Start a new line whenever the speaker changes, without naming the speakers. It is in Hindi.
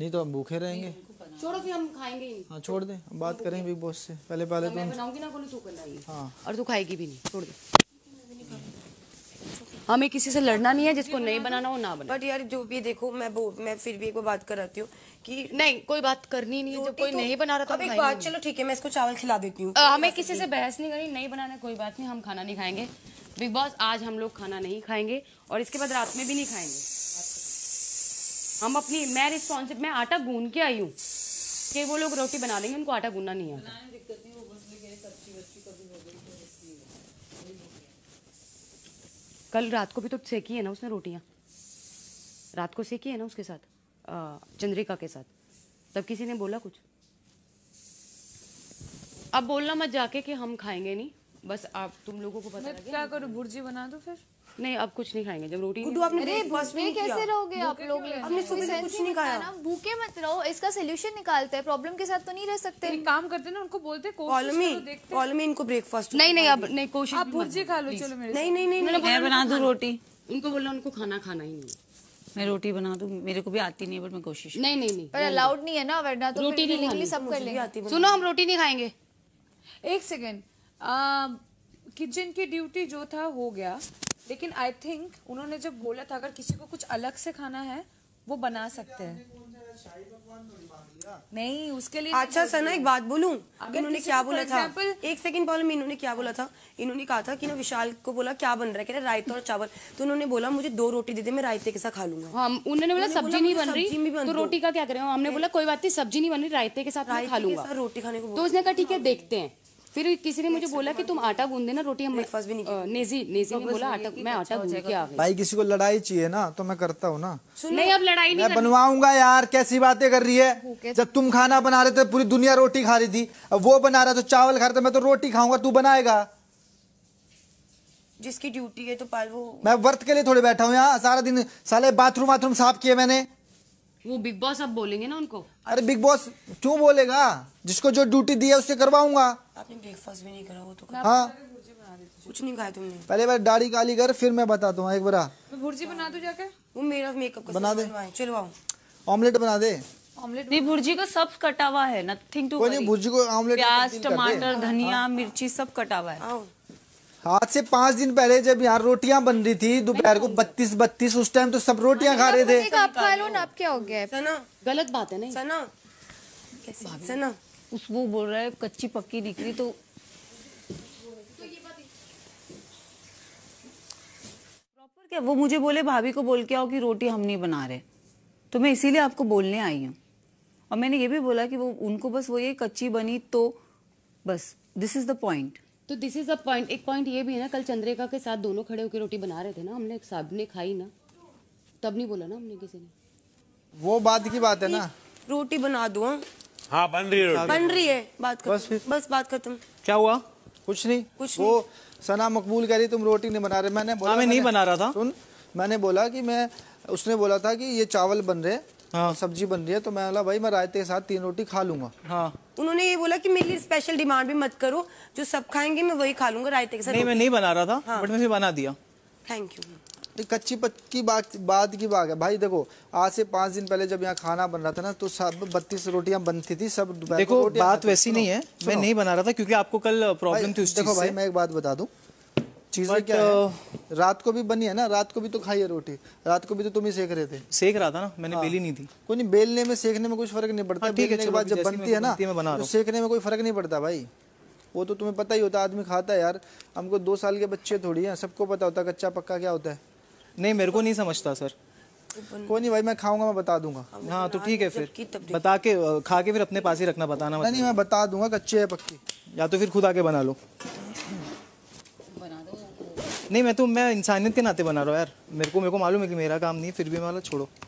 नहीं तो हम भूखे रहेंगे
छोड़ो फिर हम खाएंगे हाँ
छोड़ दे बात करें बिग बॉस से पहले तो
पहले तो बनाऊंगी ना तू हाँ और तू खाएगी भी नहीं छोड़ दे हमें किसी से लड़ना नहीं है जिसको नहीं बनाना ना बना बट यार जो भी देखो मैं मैं फिर भी एक बार बात कराती हूँ कि नहीं कोई बात करनी नहीं है जब कोई तो, नहीं बना रहा था तो एक बात चलो ठीक है मैं इसको चावल खिला देती हूँ हमें किसी से बहस नहीं करनी नहीं बनाना कोई बात नहीं हम खाना नहीं खाएंगे बिग बॉस आज हम लोग खाना नहीं खाएंगे और इसके बाद रात में भी नहीं खाएंगे हम अपनी मैं रिस्पॉन्सिव मैं आटा गून के आई हूँ कि वो लोग रोटी बना लेंगे उनको आटा गूनना नहीं आता तो कल रात को भी तो सेकी है ना उसने रोटियाँ रात को सेकी है ना उसके साथ चंद्रिका के साथ तब किसी ने बोला कुछ अब बोलना मत जाके कि हम खाएंगे नहीं बस आप तुम लोगों को पता मैं क्या करूँ भुर्जी बना दो फिर नहीं अब कुछ नहीं खाएंगे जब रोटी गुड्डू आपने अरे भूखे कैसे रहोगे आप लोग हमने सुबह से कुछ नहीं खाया ना भूखे मत रहो इसका सोल्यूशन निकालते हैं प्रॉब्लम के साथ तो नहीं रह सकते तो काम करते ना उनको बोलते कॉलोमी कॉलोमी इनको ब्रेकफास्ट नहीं नहीं अब नहीं कोशिश आप भुर्जी खा लो चलो मेरे नहीं नहीं नहीं मैं बना दूं रोटी उनको बोलना उनको खाना खाना ही नहीं मैं रोटी बना दूं मेरे को भी आती नहीं है पर मैं कोशिश नहीं नहीं नहीं पर अलाउड नहीं है ना वरना तो रोटी नहीं खाएंगे सब कर लेंगे सुनो हम रोटी नहीं खाएंगे एक सेकेंड किचन की ड्यूटी जो था हो गया लेकिन आई थिंक उन्होंने जब बोला था अगर किसी को कुछ अलग से खाना है वो बना सकते हैं नहीं उसके लिए अच्छा सर ना एक बात बोलू इन्होंने क्या बोला था एक सेकंड पहले में इन्होंने क्या बोला था इन्होंने कहा था कि ना विशाल को बोला क्या बन रहा है कह रायता और चावल तो उन्होंने बोला मुझे दो रोटी दे दे मैं रायते के साथ खा लूंगा हम उन्होंने बोला सब्जी नहीं बन तो रही तो रोटी का क्या करे हमने बोला कोई बात नहीं सब्जी नहीं बन रही रायते के साथ खा लूंगा रोटी खाने को तो उसने कहा ठीक है देखते हैं फिर किसी ने मुझे बोला कि तुम आटा गूंद देना रोटी हम ब्रेकफास्ट भी नहीं नेजी नेजी ने बोला आटा मैं अच्छा आटा गूंद के आ गई
भाई किसी को लड़ाई चाहिए ना तो मैं करता हूँ ना नहीं अब लड़ाई नहीं मैं बनवाऊंगा यार कैसी बातें कर रही है जब तुम खाना बना रहे थे पूरी दुनिया रोटी खा रही थी अब वो बना रहा तो चावल खा रहा था तो मैं तो रोटी खाऊंगा तू बनाएगा
जिसकी ड्यूटी है तो पाल वो
मैं वर्त के लिए थोड़े बैठा हूँ यहाँ सारा दिन साले बाथरूम वाथरूम साफ किए मैंने
वो बिग बॉस अब बोलेंगे ना उनको
अरे बिग बॉस क्यों बोलेगा जिसको जो ड्यूटी दी है उससे करवाऊंगा
आपने ब्रेकफास्ट भी नहीं करा वो तो हाँ कुछ नहीं खाया तुमने
पहले बार दाढ़ी काली कर फिर मैं बताता हूँ एक बार
तो भुर्जी बना दो जाकर वो मेरा मेकअप बना दे चलवाओ
ऑमलेट बना दे
ऑमलेट नहीं भुर्जी का सब कटा हुआ है नथिंग टू भुर्जी को ऑमलेट प्याज टमाटर धनिया मिर्ची सब कटा हुआ है
आज से पांच दिन पहले जब यहाँ रोटियाँ बन रही थी दोपहर को बत्तीस बत्तीस उस टाइम तो सब रोटियाँ खा रहे थे आप
क्या हो गया सना गलत बात है नहीं सना उस वो बोल रहा है कच्ची पक्की दिख रही तो प्रॉपर क्या वो मुझे बोले भाभी को बोल के आओ कि रोटी हम नहीं बना रहे तो मैं इसीलिए आपको बोलने आई हूँ और मैंने ये भी बोला कि वो उनको बस वो ये कच्ची बनी तो बस दिस इज द पॉइंट तो दिस इज़ अ पॉइंट एक पॉइंट ये भी है ना कल चंद्रिका के साथ दोनों खड़े होकर रोटी बना रहे थे ना हमने साहब ने खाई ना तब नहीं बोला ना हमने किसी ने
वो बात की बात है ना
रोटी बना दो हाँ?
हाँ बन रही है बन रही है
बात खत्म बस बस बात खत्म
क्या हुआ कुछ नहीं कुछ वो सना मकबूल कह रही तुम रोटी नहीं बना रहे मैंने बोला हाँ, मैं नहीं बना रहा था सुन मैंने बोला कि मैं उसने बोला था कि ये चावल बन रहे हाँ। सब्जी बन रही है तो मैं बोला भाई मैं रायते के साथ तीन रोटी खा लूंगा हाँ
उन्होंने ये बोला कि मेरी स्पेशल डिमांड भी मत करो जो सब खाएंगे मैं वही खा लूंगा रायते के साथ नहीं मैं नहीं
बना रहा था हाँ। बट मैंने बना दिया थैंक यू कच्ची पक्की बात बात की बात है भाई देखो आज से पांच दिन पहले जब यहाँ खाना बन रहा था ना तो सब बत्तीस रोटियां बनती थी सब देखो बात वैसी नहीं है मैं नहीं बना रहा था क्योंकि आपको कल प्रॉब्लम थी उस देखो भाई मैं एक बात बता दूँ चीज़ें क्या है रात को भी बनी है ना रात को भी तो खाई है रोटी रात को भी तो तुम ही सेक रहे थे सेक रहा था ना मैंने हाँ। बेली नहीं थी कोई नहीं बेलने में सेकने में कुछ फर्क नहीं पड़ता हाँ, ठीक है बाद जब बनती है ना तो सेकने में कोई फर्क नहीं पड़ता भाई वो तो तुम्हें पता ही होता आदमी खाता है यार हमको दो साल के बच्चे थोड़ी है सबको पता होता कच्चा पक्का क्या होता है नहीं मेरे को नहीं समझता सर कोई नहीं भाई मैं खाऊंगा मैं बता दूंगा हाँ तो ठीक है फिर बता के खा के फिर अपने पास ही रखना बताना नहीं मैं बता दूंगा कच्चे है पक्के या तो फिर खुद आके बना लो नहीं मैं तो मैं इंसानियत के नाते बना रहा हूँ यार मेरे को मेरे को मालूम है कि मेरा काम नहीं है फिर भी मैं वाला छोड़ो